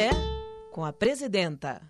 Café com a Presidenta.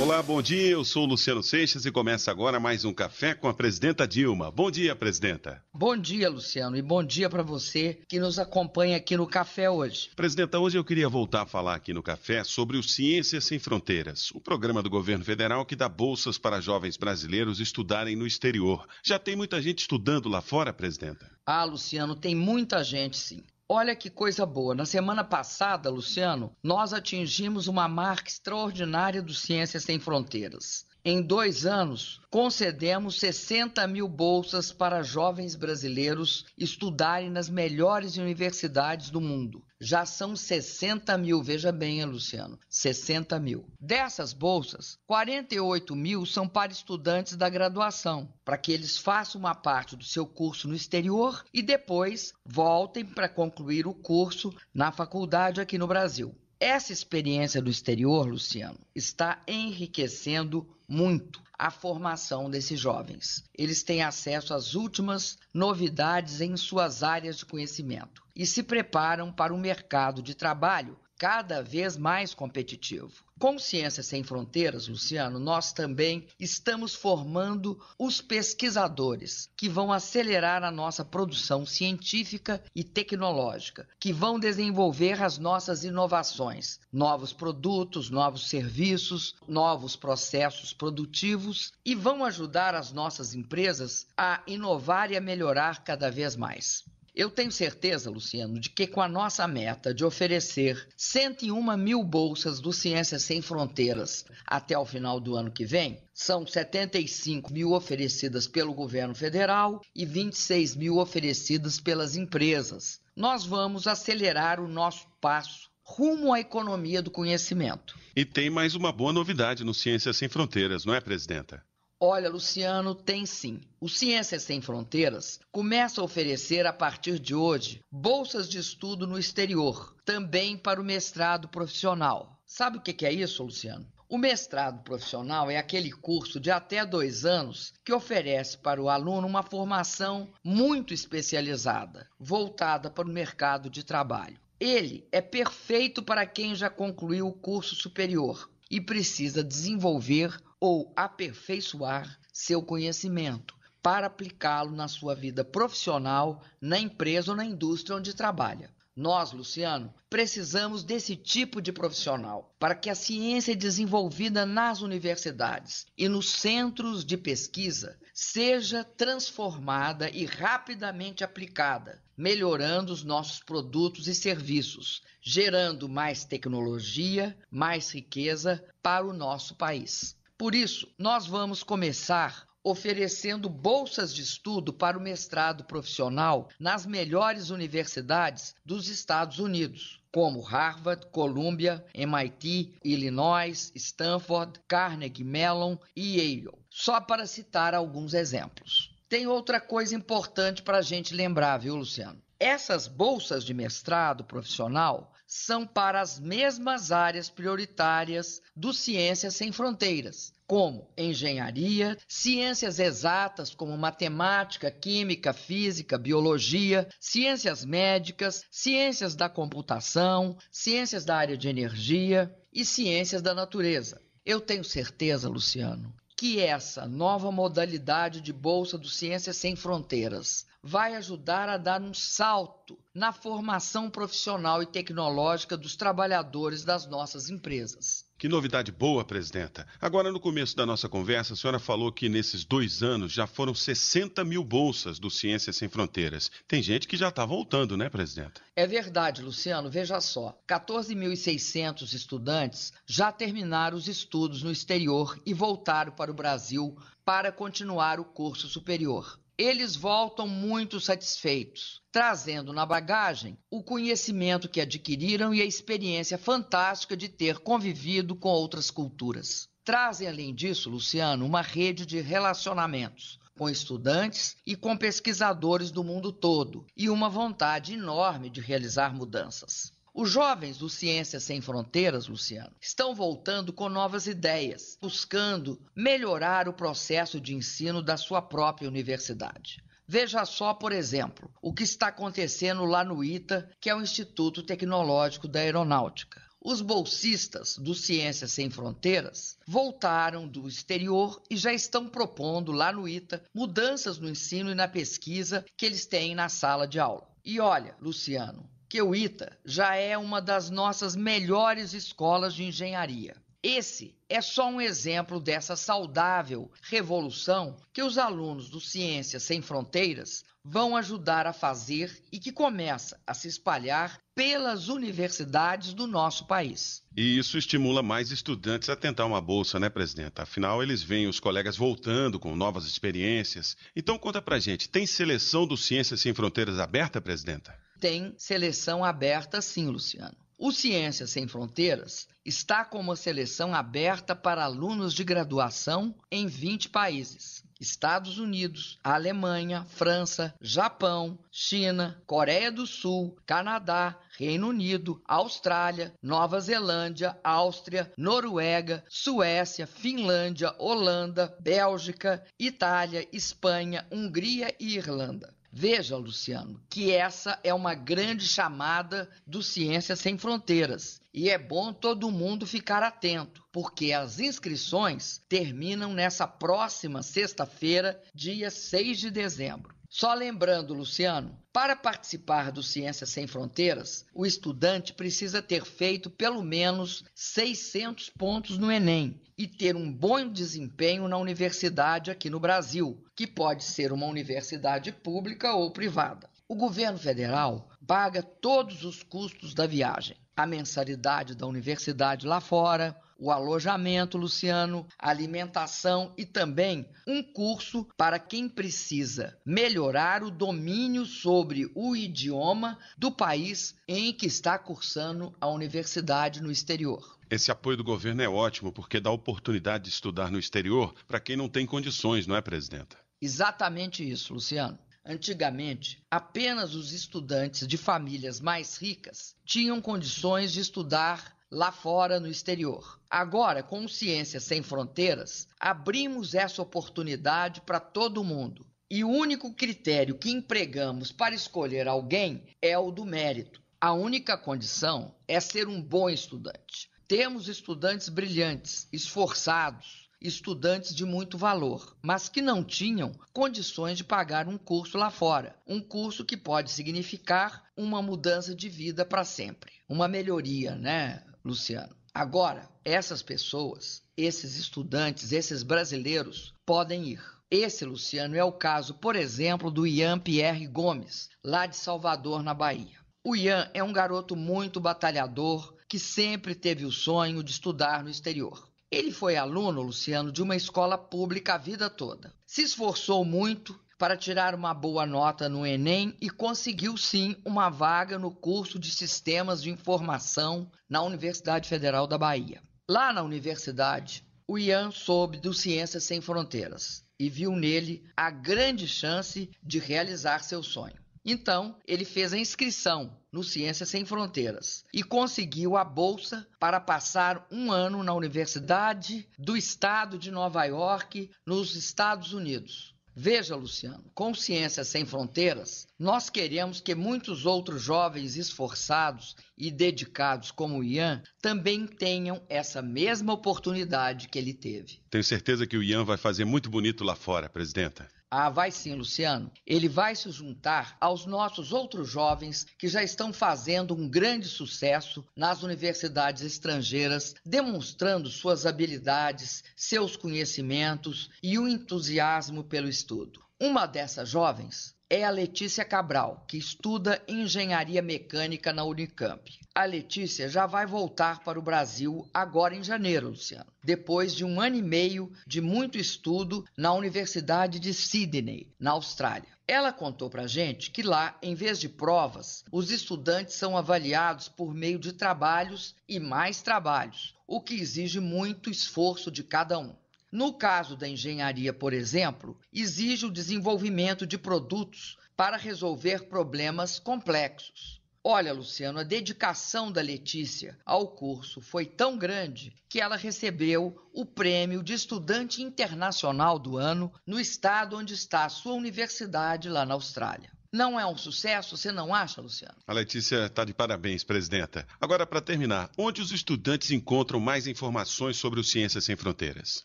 Olá, bom dia. Eu sou Luciano Seixas e começa agora mais um Café com a Presidenta Dilma. Bom dia, Presidenta. Bom dia, Luciano, e bom dia para você que nos acompanha aqui no Café hoje. Presidenta, hoje eu queria voltar a falar aqui no Café sobre o Ciência Sem Fronteiras, o programa do governo federal que dá bolsas para jovens brasileiros estudarem no exterior. Já tem muita gente estudando lá fora, Presidenta? Ah, Luciano, tem muita gente sim. Olha que coisa boa. Na semana passada, Luciano, nós atingimos uma marca extraordinária do Ciências Sem Fronteiras. Em dois anos, concedemos 60 mil bolsas para jovens brasileiros estudarem nas melhores universidades do mundo. Já são 60 mil, veja bem, Luciano, 60 mil. Dessas bolsas, 48 mil são para estudantes da graduação, para que eles façam uma parte do seu curso no exterior e depois voltem para concluir o curso na faculdade aqui no Brasil. Essa experiência do exterior, Luciano, está enriquecendo muito a formação desses jovens. Eles têm acesso às últimas novidades em suas áreas de conhecimento e se preparam para o mercado de trabalho cada vez mais competitivo. Com Sem Fronteiras, Luciano, nós também estamos formando os pesquisadores que vão acelerar a nossa produção científica e tecnológica, que vão desenvolver as nossas inovações, novos produtos, novos serviços, novos processos produtivos e vão ajudar as nossas empresas a inovar e a melhorar cada vez mais. Eu tenho certeza, Luciano, de que com a nossa meta de oferecer 101 mil bolsas do Ciências Sem Fronteiras até o final do ano que vem, são 75 mil oferecidas pelo governo federal e 26 mil oferecidas pelas empresas. Nós vamos acelerar o nosso passo rumo à economia do conhecimento. E tem mais uma boa novidade no Ciências Sem Fronteiras, não é, presidenta? Olha, Luciano, tem sim. O Ciência Sem Fronteiras começa a oferecer, a partir de hoje, bolsas de estudo no exterior, também para o mestrado profissional. Sabe o que é isso, Luciano? O mestrado profissional é aquele curso de até dois anos que oferece para o aluno uma formação muito especializada, voltada para o mercado de trabalho. Ele é perfeito para quem já concluiu o curso superior e precisa desenvolver ou aperfeiçoar seu conhecimento para aplicá-lo na sua vida profissional, na empresa ou na indústria onde trabalha. Nós, Luciano, precisamos desse tipo de profissional para que a ciência desenvolvida nas universidades e nos centros de pesquisa seja transformada e rapidamente aplicada, melhorando os nossos produtos e serviços, gerando mais tecnologia, mais riqueza para o nosso país. Por isso, nós vamos começar oferecendo bolsas de estudo para o mestrado profissional nas melhores universidades dos Estados Unidos, como Harvard, Columbia, MIT, Illinois, Stanford, Carnegie Mellon e Yale, só para citar alguns exemplos. Tem outra coisa importante para a gente lembrar, viu, Luciano? Essas bolsas de mestrado profissional são para as mesmas áreas prioritárias do Ciências Sem Fronteiras, como engenharia, ciências exatas como matemática, química, física, biologia, ciências médicas, ciências da computação, ciências da área de energia e ciências da natureza. Eu tenho certeza, Luciano, que essa nova modalidade de Bolsa do Ciências Sem Fronteiras vai ajudar a dar um salto na formação profissional e tecnológica dos trabalhadores das nossas empresas. Que novidade boa, presidenta. Agora, no começo da nossa conversa, a senhora falou que nesses dois anos já foram 60 mil bolsas do Ciências Sem Fronteiras. Tem gente que já está voltando, né, presidenta? É verdade, Luciano. Veja só: 14.600 estudantes já terminaram os estudos no exterior e voltaram para o Brasil para continuar o curso superior eles voltam muito satisfeitos, trazendo na bagagem o conhecimento que adquiriram e a experiência fantástica de ter convivido com outras culturas. Trazem, além disso, Luciano, uma rede de relacionamentos com estudantes e com pesquisadores do mundo todo e uma vontade enorme de realizar mudanças. Os jovens do Ciências Sem Fronteiras, Luciano, estão voltando com novas ideias, buscando melhorar o processo de ensino da sua própria universidade. Veja só, por exemplo, o que está acontecendo lá no ITA, que é o Instituto Tecnológico da Aeronáutica. Os bolsistas do Ciências Sem Fronteiras voltaram do exterior e já estão propondo lá no ITA mudanças no ensino e na pesquisa que eles têm na sala de aula. E olha, Luciano, que o ITA já é uma das nossas melhores escolas de engenharia. Esse é só um exemplo dessa saudável revolução que os alunos do Ciências Sem Fronteiras vão ajudar a fazer e que começa a se espalhar pelas universidades do nosso país. E isso estimula mais estudantes a tentar uma bolsa, né, presidenta? Afinal, eles veem os colegas voltando com novas experiências. Então, conta pra gente: tem seleção do Ciências Sem Fronteiras aberta, presidenta? tem seleção aberta sim, Luciano. O Ciências Sem Fronteiras está com uma seleção aberta para alunos de graduação em 20 países. Estados Unidos, Alemanha, França, Japão, China, Coreia do Sul, Canadá, Reino Unido, Austrália, Nova Zelândia, Áustria, Noruega, Suécia, Finlândia, Holanda, Bélgica, Itália, Espanha, Hungria e Irlanda. Veja, Luciano, que essa é uma grande chamada do Ciência Sem Fronteiras e é bom todo mundo ficar atento, porque as inscrições terminam nessa próxima sexta-feira, dia 6 de dezembro. Só lembrando, Luciano, para participar do Ciências Sem Fronteiras, o estudante precisa ter feito pelo menos 600 pontos no Enem e ter um bom desempenho na universidade aqui no Brasil, que pode ser uma universidade pública ou privada. O governo federal paga todos os custos da viagem, a mensalidade da universidade lá fora, o alojamento, Luciano, alimentação e também um curso para quem precisa melhorar o domínio sobre o idioma do país em que está cursando a universidade no exterior. Esse apoio do governo é ótimo porque dá oportunidade de estudar no exterior para quem não tem condições, não é, presidenta? Exatamente isso, Luciano. Antigamente, apenas os estudantes de famílias mais ricas tinham condições de estudar lá fora no exterior. Agora, com Ciência Sem Fronteiras, abrimos essa oportunidade para todo mundo. E o único critério que empregamos para escolher alguém é o do mérito. A única condição é ser um bom estudante. Temos estudantes brilhantes, esforçados, estudantes de muito valor, mas que não tinham condições de pagar um curso lá fora, um curso que pode significar uma mudança de vida para sempre, uma melhoria, né, Luciano? Agora, essas pessoas, esses estudantes, esses brasileiros podem ir. Esse, Luciano, é o caso, por exemplo, do Ian Pierre Gomes, lá de Salvador, na Bahia. O Ian é um garoto muito batalhador, que sempre teve o sonho de estudar no exterior. Ele foi aluno, Luciano, de uma escola pública a vida toda. Se esforçou muito para tirar uma boa nota no Enem e conseguiu sim uma vaga no curso de Sistemas de Informação na Universidade Federal da Bahia. Lá na universidade, o Ian soube do Ciências Sem Fronteiras e viu nele a grande chance de realizar seu sonho. Então, ele fez a inscrição no Ciências Sem Fronteiras e conseguiu a bolsa para passar um ano na Universidade do Estado de Nova York, nos Estados Unidos. Veja, Luciano, com Ciências Sem Fronteiras, nós queremos que muitos outros jovens esforçados e dedicados como o Ian também tenham essa mesma oportunidade que ele teve. Tenho certeza que o Ian vai fazer muito bonito lá fora, presidenta. Ah, vai sim, Luciano. Ele vai se juntar aos nossos outros jovens que já estão fazendo um grande sucesso nas universidades estrangeiras, demonstrando suas habilidades, seus conhecimentos e o entusiasmo pelo estudo. Uma dessas jovens é a Letícia Cabral, que estuda engenharia mecânica na Unicamp. A Letícia já vai voltar para o Brasil agora em janeiro, Luciano, depois de um ano e meio de muito estudo na Universidade de Sydney, na Austrália. Ela contou para gente que lá, em vez de provas, os estudantes são avaliados por meio de trabalhos e mais trabalhos, o que exige muito esforço de cada um. No caso da engenharia, por exemplo, exige o desenvolvimento de produtos para resolver problemas complexos. Olha, Luciano, a dedicação da Letícia ao curso foi tão grande que ela recebeu o prêmio de estudante internacional do ano no estado onde está a sua universidade, lá na Austrália. Não é um sucesso, você não acha, Luciano? A Letícia está de parabéns, presidenta. Agora, para terminar, onde os estudantes encontram mais informações sobre o Ciências Sem Fronteiras?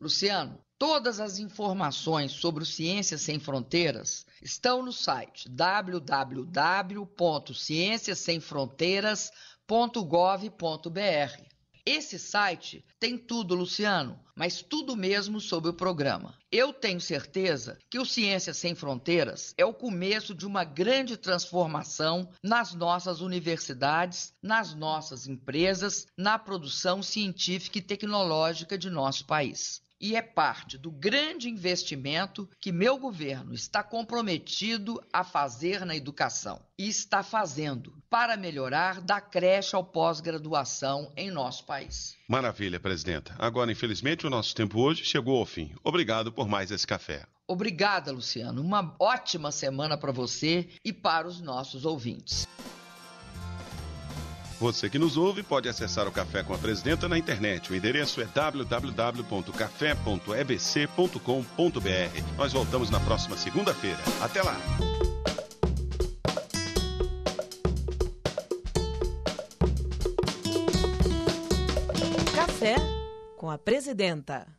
Luciano, todas as informações sobre o Ciências Sem Fronteiras estão no site www.cienciasemfronteiras.gov.br. Esse site tem tudo, Luciano, mas tudo mesmo sobre o programa. Eu tenho certeza que o Ciências Sem Fronteiras é o começo de uma grande transformação nas nossas universidades, nas nossas empresas, na produção científica e tecnológica de nosso país e é parte do grande investimento que meu governo está comprometido a fazer na educação e está fazendo para melhorar da creche ao pós-graduação em nosso país. Maravilha, presidenta. Agora, infelizmente, o nosso tempo hoje chegou ao fim. Obrigado por mais esse café. Obrigada, Luciano. Uma ótima semana para você e para os nossos ouvintes. Você que nos ouve pode acessar o Café com a Presidenta na internet. O endereço é www.café.ebc.com.br. Nós voltamos na próxima segunda-feira. Até lá! Café com a Presidenta.